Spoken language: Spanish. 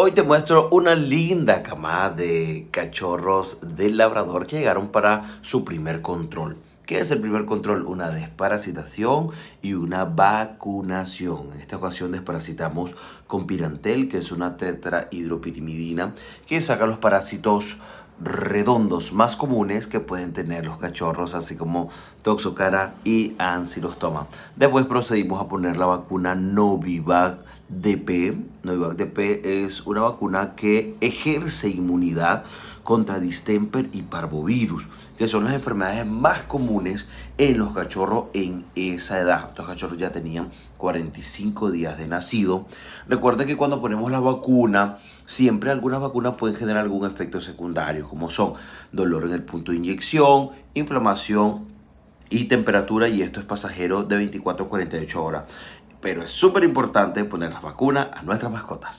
Hoy te muestro una linda camada de cachorros de labrador que llegaron para su primer control. ¿Qué es el primer control? Una desparasitación y una vacunación. En esta ocasión desparasitamos con pirantel, que es una tetrahidropirimidina que saca los parásitos redondos más comunes que pueden tener los cachorros, así como toxocara y ancilostoma. Después procedimos a poner la vacuna Novivac DP es una vacuna que ejerce inmunidad contra distemper y parvovirus, que son las enfermedades más comunes en los cachorros en esa edad. Los cachorros ya tenían 45 días de nacido. Recuerda que cuando ponemos la vacuna, siempre algunas vacunas pueden generar algún efecto secundario, como son dolor en el punto de inyección, inflamación, y temperatura y esto es pasajero de 24 a 48 horas pero es súper importante poner las vacunas a nuestras mascotas.